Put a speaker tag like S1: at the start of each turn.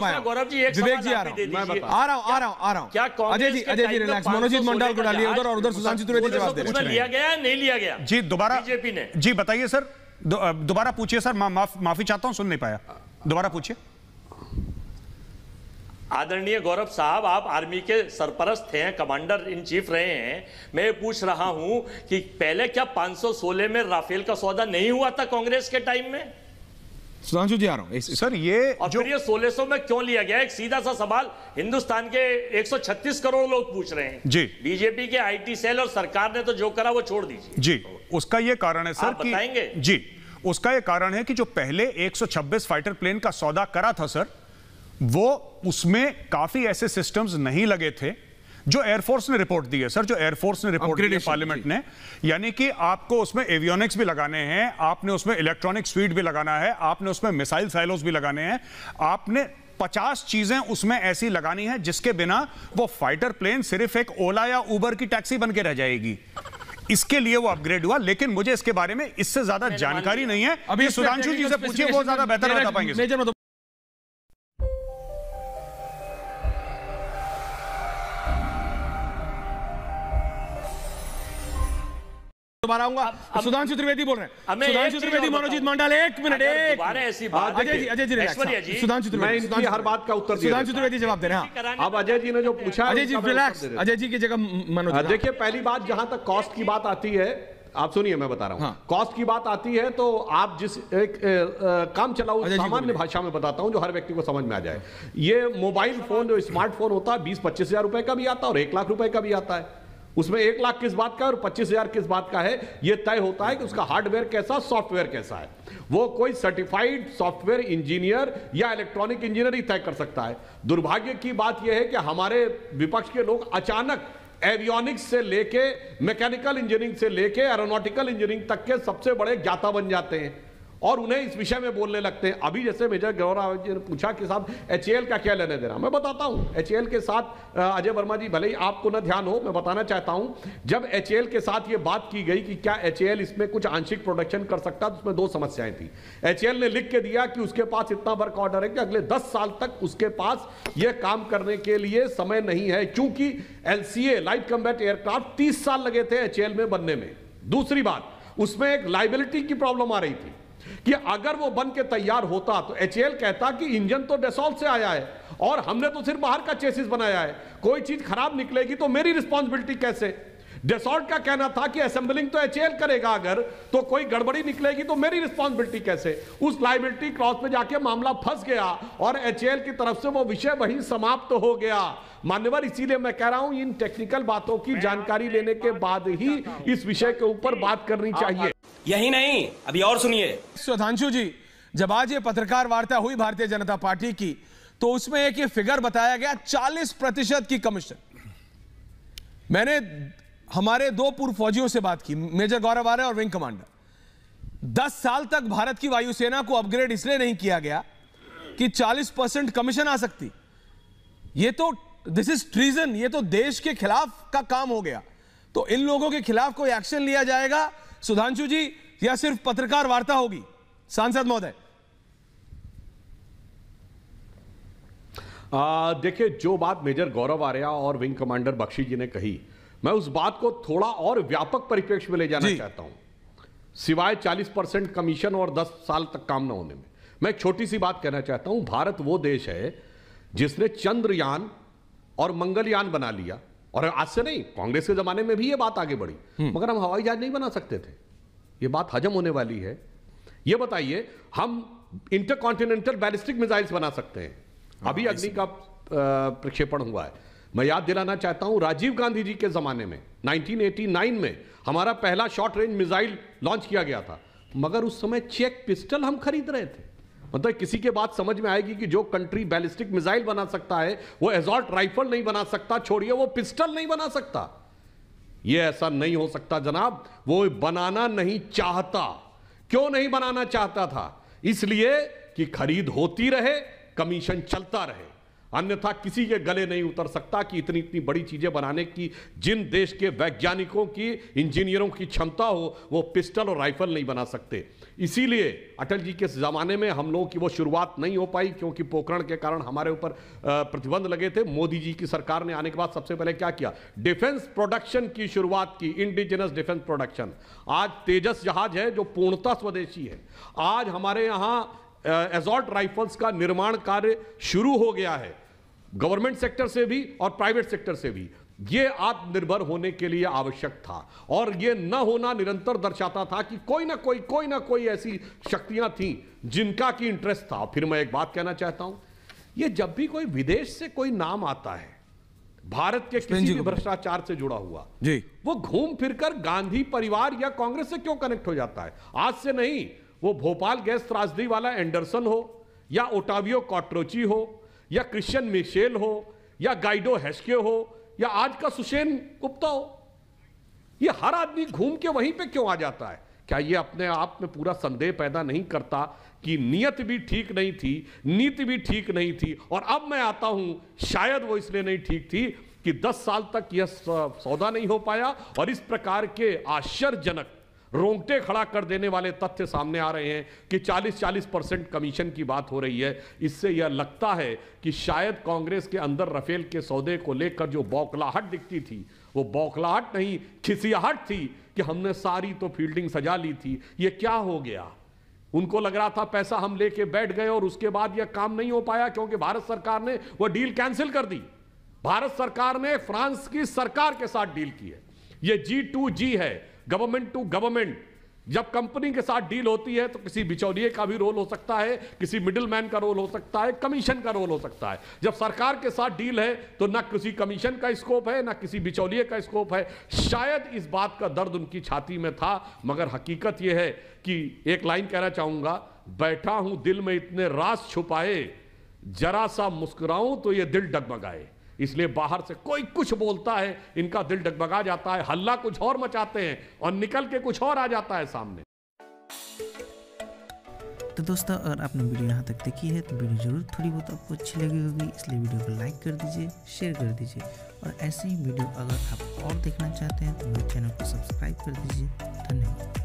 S1: गौरव जी दोबारा पूछिए सर माफी चाहता हूँ सुन नहीं पाया दोबारा पूछिए
S2: आदरणीय गौरव साहब आप आर्मी के सरपरस्त हैं कमांडर इन चीफ रहे हैं मैं पूछ रहा हूं कि पहले क्या 516 में राफेल का सौदा नहीं हुआ था कांग्रेस के टाइम में
S1: सुधांशु जी आ रहा हूँ सर ये
S2: और जो फिर ये सोलह 1600 में क्यों लिया गया एक सीधा सा सवाल हिंदुस्तान के 136 करोड़ लोग पूछ रहे हैं जी बीजेपी के आईटी सेल और सरकार ने तो जो करा वो छोड़ दीजिए
S1: जी उसका ये कारण है सर आप कि, बताएंगे जी उसका ये कारण है कि जो पहले 126 फाइटर प्लेन का सौदा करा था सर वो उसमें काफी ऐसे सिस्टम नहीं लगे थे जो एयरफोर्स ने रिपोर्ट दी है सर जो एयरफोर्स ने रिपोर्ट दी है पार्लियामेंट ने यानी कि आपको उसमें एवियोनिक्स भी लगाने हैं आपने उसमें इलेक्ट्रॉनिक स्वीट भी लगाना है आपने उसमें मिसाइल साइलोस भी लगाने हैं आपने 50 चीजें उसमें ऐसी लगानी है जिसके बिना वो फाइटर प्लेन सिर्फ एक ओला या उबर की टैक्सी बन के रह जाएगी इसके लिए वो अपग्रेड हुआ लेकिन मुझे इसके बारे में इससे ज्यादा जानकारी नहीं है अभी सुधांशु जी से पूछिए बहुत ज्यादा बेहतर बता पाएंगे
S2: दोबारा आऊंगा तो सुधांशु त्रिवेदी बोल रहे हैं सुधांशु त्रिवेदी मनोजीत मंडल एक मिनट एक अजय जी अजय हाँ। जी सुधांशु त्रिवेदी हर बात का उत्तर सुधांशु त्रिवेदी जवाब दे रहे हैं अब अजय जी ने जो पूछा अजय जी रिलैक्स अजय जी की जगह मनोज हाँ, देखिए पहली बात जहां तक कॉस्ट की बात आती है आप सुनिए मैं बता रहा हूँ हाँ। कॉस्ट की बात आती है तो आप जिस एक ए, ए, काम चलाओ सामान्य भाषा में बताता हूं जो हर व्यक्ति को समझ में आ जाए ये मोबाइल फोन जो स्मार्टफोन होता है बीस पच्चीस हजार रुपए का भी आता है और एक लाख रुपए का भी आता है उसमें एक लाख किस बात का है और पच्चीस हजार किस बात का है यह तय होता है कि उसका हार्डवेयर कैसा सॉफ्टवेयर कैसा है वो कोई सर्टिफाइड सॉफ्टवेयर इंजीनियर या इलेक्ट्रॉनिक इंजीनियर ही तय कर सकता है दुर्भाग्य की बात यह है कि हमारे विपक्ष के लोग अचानक एवियोनिक्स से लेके मैकेनिकल इंजीनियरिंग से लेके एरोनॉटिकल इंजीनियरिंग तक के सबसे बड़े ज्ञाता बन जाते हैं और उन्हें इस विषय में बोलने लगते हैं अभी जैसे मेजर गौरव जी ने पूछा कि साहब एच का क्या लेने देना मैं बताता हूँ एच के साथ अजय वर्मा जी भले ही आपको ना ध्यान हो मैं बताना चाहता हूँ जब एच के साथ ये बात की गई कि क्या एच इसमें कुछ आंशिक प्रोडक्शन कर सकता तो उसमें दो समस्याएं थी एच ने लिख के दिया कि उसके पास इतना वर्क ऑर्डर है कि अगले दस साल तक उसके पास यह काम करने के लिए समय नहीं है क्योंकि एल लाइट कम्बैट एयरक्राफ्ट तीस साल लगे थे एच में बनने में दूसरी बात उसमें एक लाइबिलिटी की प्रॉब्लम आ रही थी कि अगर वो बन के तैयार होता तो एच कहता कि इंजन तो डेसॉल से आया है और हमने तो सिर्फ बाहर का चेसिस बनाया है कोई चीज खराब निकलेगी तो मेरी रिस्पॉन्सिबिलिटी कैसे डेसॉल्ट का कहना था कि असेंबलिंग तो एच करेगा अगर तो कोई गड़बड़ी निकलेगी तो मेरी रिस्पॉन्सिबिलिटी कैसे उस लाइबिलिटी क्रॉस में जाके मामला फंस गया और एच की तरफ से वो विषय वही समाप्त तो हो गया मान्यवर इसीलिए मैं कह रहा हूं इन टेक्निकल बातों की जानकारी लेने के बाद ही इस विषय के ऊपर बात करनी चाहिए यही नहीं अभी और सुनिए सुधांशु जी जब आज ये पत्रकार वार्ता हुई भारतीय जनता पार्टी की तो उसमें एक ये फिगर बताया गया 40 प्रतिशत की कमीशन मैंने हमारे दो पूर्व फौजियों से बात की मेजर गौरव आर्य और विंग कमांडर 10 साल तक भारत की वायुसेना को अपग्रेड इसलिए नहीं किया गया कि 40 परसेंट कमीशन आ सकती ये तो दिस इज ट्रीजन ये तो देश के खिलाफ का काम हो गया तो इन लोगों के खिलाफ कोई एक्शन लिया जाएगा सुधांशु जी या सिर्फ पत्रकार वार्ता होगी सांसद महोदय देखिए जो बात मेजर गौरव आर्या और विंग कमांडर बख्शी जी ने कही मैं उस बात को थोड़ा और व्यापक परिप्रेक्ष्य में ले जाना चाहता हूं सिवाय 40 परसेंट कमीशन और 10 साल तक काम न होने में मैं छोटी सी बात कहना चाहता हूं भारत वो देश है जिसने चंद्रयान और मंगलयान बना लिया और आज से नहीं कांग्रेस के जमाने में भी ये बात आगे बढ़ी हम्म। मगर हम हवाई जहाज नहीं बना सकते थे ये बात हजम होने वाली है ये बताइए हम इंटर कॉन्टिनेंटल बैलिस्टिक मिसाइल्स बना सकते हैं हाँ, अभी अग्नि का प्रक्षेपण हुआ है मैं याद दिलाना चाहता हूं राजीव गांधी जी के जमाने में 1989 में हमारा पहला शॉर्ट रेंज मिसाइल लॉन्च किया गया था मगर उस समय चेक पिस्टल हम खरीद रहे थे मतलब किसी के बात समझ में आएगी कि जो कंट्री बैलिस्टिक मिसाइल बना सकता है वो एजॉर्ट राइफल नहीं बना सकता छोड़िए वो पिस्टल नहीं बना सकता ये ऐसा नहीं हो सकता जनाब वो बनाना नहीं चाहता क्यों नहीं बनाना चाहता था इसलिए कि खरीद होती रहे कमीशन चलता रहे अन्यथा किसी के गले नहीं उतर सकता कि इतनी इतनी बड़ी चीज़ें बनाने की जिन देश के वैज्ञानिकों की इंजीनियरों की क्षमता हो वो पिस्टल और राइफल नहीं बना सकते इसीलिए अटल जी के ज़माने में हम लोगों की वो शुरुआत नहीं हो पाई क्योंकि पोखरण के कारण हमारे ऊपर प्रतिबंध लगे थे मोदी जी की सरकार ने आने के बाद सबसे पहले क्या किया डिफेंस प्रोडक्शन की शुरुआत की इंडिजिनस डिफेंस प्रोडक्शन आज तेजस जहाज है जो पूर्णतः स्वदेशी है आज हमारे यहाँ एजॉल्ट राइफल्स का निर्माण कार्य शुरू हो गया है गवर्नमेंट सेक्टर से भी और प्राइवेट सेक्टर से भी ये आत्मनिर्भर होने के लिए आवश्यक था और ये न होना निरंतर दर्शाता था कि कोई ना कोई कोई ना कोई ऐसी शक्तियां थी जिनका की इंटरेस्ट था फिर मैं एक बात कहना चाहता हूं ये जब भी कोई विदेश से कोई नाम आता है भारत के किसी भी भ्रष्टाचार से जुड़ा हुआ जी वो घूम फिरकर गांधी परिवार या कांग्रेस से क्यों कनेक्ट हो जाता है आज से नहीं वो भोपाल गैस त्रासदी वाला एंडरसन हो या ओटावियो कॉट्रोची हो या क्रिश्चियन मिशेल हो या गाइडो हैस्के हो या आज का सुशेन गुप्ता हो ये हर आदमी घूम के वहीं पे क्यों आ जाता है क्या ये अपने आप में पूरा संदेह पैदा नहीं करता कि नियत भी ठीक नहीं थी नीति भी ठीक नहीं थी और अब मैं आता हूं शायद वो इसलिए नहीं ठीक थी कि 10 साल तक यह सौदा नहीं हो पाया और इस प्रकार के आश्चर्यजनक रोंगटे खड़ा कर देने वाले तथ्य सामने आ रहे हैं कि 40-40 परसेंट कमीशन की बात हो रही है इससे यह लगता है कि शायद कांग्रेस के अंदर रफेल के सौदे को लेकर जो बौखलाहट दिखती थी वो बौखलाहट नहीं खिसियाहट थी कि हमने सारी तो फील्डिंग सजा ली थी ये क्या हो गया उनको लग रहा था पैसा हम लेके बैठ गए और उसके बाद यह काम नहीं हो पाया क्योंकि भारत सरकार ने वह डील कैंसिल कर दी भारत सरकार ने फ्रांस की सरकार के साथ डील की है यह जी टू जी है गवर्नमेंट टू गवर्नमेंट जब कंपनी के साथ डील होती है तो किसी बिचौलिए का भी रोल हो सकता है किसी मिडिलमैन का रोल हो सकता है कमीशन का रोल हो सकता है जब सरकार के साथ डील है तो ना किसी कमीशन का स्कोप है ना किसी बिचौलिए का स्कोप है शायद इस बात का दर्द उनकी छाती में था मगर हकीकत यह है कि एक लाइन कहना चाहूंगा बैठा हूं दिल में इतने रास छुपाए जरा सा मुस्कुराऊं तो ये दिल डगमगाए इसलिए बाहर से कोई कुछ बोलता है इनका दिल डगबगा जाता है हल्ला कुछ और मचाते हैं और निकल के कुछ और आ जाता है सामने
S1: तो दोस्तों अगर आपने वीडियो यहाँ तक देखी है तो वीडियो जरूर थोड़ी बहुत आपको अच्छी लगी होगी इसलिए वीडियो को लाइक कर दीजिए शेयर कर दीजिए और ऐसे ही वीडियो अगर आप और देखना चाहते हैं तो मेरे चैनल को सब्सक्राइब कर दीजिए
S2: धन्यवाद